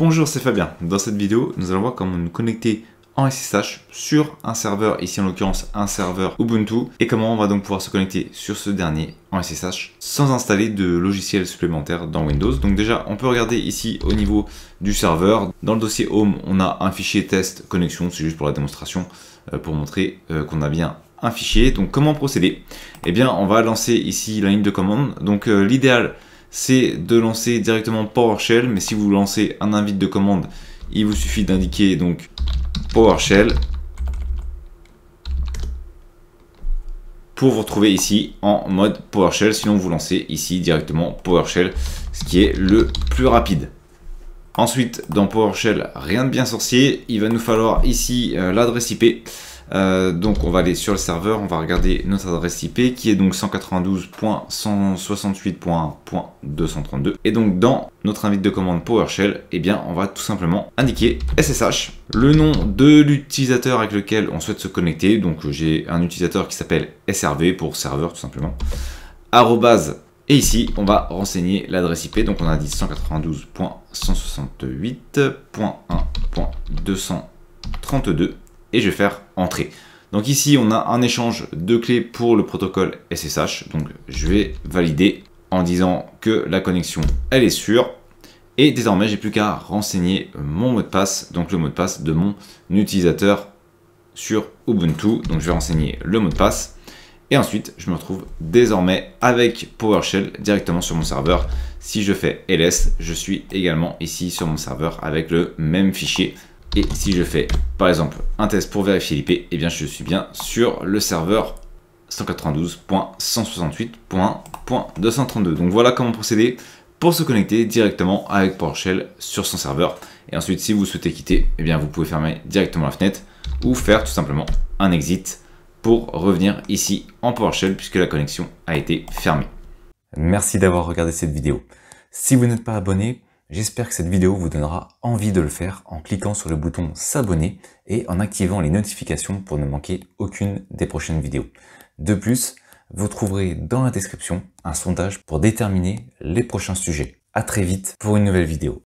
Bonjour, c'est Fabien. Dans cette vidéo, nous allons voir comment nous connecter en SSH sur un serveur, ici en l'occurrence un serveur Ubuntu, et comment on va donc pouvoir se connecter sur ce dernier en SSH sans installer de logiciel supplémentaire dans Windows. Donc déjà, on peut regarder ici au niveau du serveur. Dans le dossier Home, on a un fichier test connexion, c'est juste pour la démonstration, euh, pour montrer euh, qu'on a bien un fichier. Donc comment procéder Eh bien, on va lancer ici la ligne de commande. Donc euh, l'idéal, c'est de lancer directement PowerShell, mais si vous lancez un invite de commande, il vous suffit d'indiquer donc PowerShell pour vous retrouver ici en mode PowerShell, sinon vous lancez ici directement PowerShell, ce qui est le plus rapide. Ensuite, dans PowerShell, rien de bien sorcier, il va nous falloir ici euh, l'adresse IP. Euh, donc on va aller sur le serveur, on va regarder notre adresse IP qui est donc 192.168.1.232. Et donc dans notre invite de commande PowerShell, eh bien on va tout simplement indiquer SSH, le nom de l'utilisateur avec lequel on souhaite se connecter. Donc j'ai un utilisateur qui s'appelle SRV pour serveur tout simplement. Arrobase et ici, on va renseigner l'adresse IP. Donc on a dit 192.168.1.232 et je vais faire entrer. Donc ici, on a un échange de clés pour le protocole SSH. Donc je vais valider en disant que la connexion, elle est sûre. Et désormais, j'ai plus qu'à renseigner mon mot de passe, donc le mot de passe de mon utilisateur sur Ubuntu. Donc je vais renseigner le mot de passe. Et ensuite, je me retrouve désormais avec PowerShell directement sur mon serveur. Si je fais ls, je suis également ici sur mon serveur avec le même fichier et si je fais, par exemple, un test pour vérifier l'IP, et eh bien, je suis bien sur le serveur 192.168.232 Donc voilà comment procéder pour se connecter directement avec PowerShell sur son serveur. Et ensuite, si vous souhaitez quitter, eh bien, vous pouvez fermer directement la fenêtre ou faire tout simplement un exit pour revenir ici en PowerShell puisque la connexion a été fermée. Merci d'avoir regardé cette vidéo. Si vous n'êtes pas abonné, J'espère que cette vidéo vous donnera envie de le faire en cliquant sur le bouton s'abonner et en activant les notifications pour ne manquer aucune des prochaines vidéos. De plus, vous trouverez dans la description un sondage pour déterminer les prochains sujets. À très vite pour une nouvelle vidéo.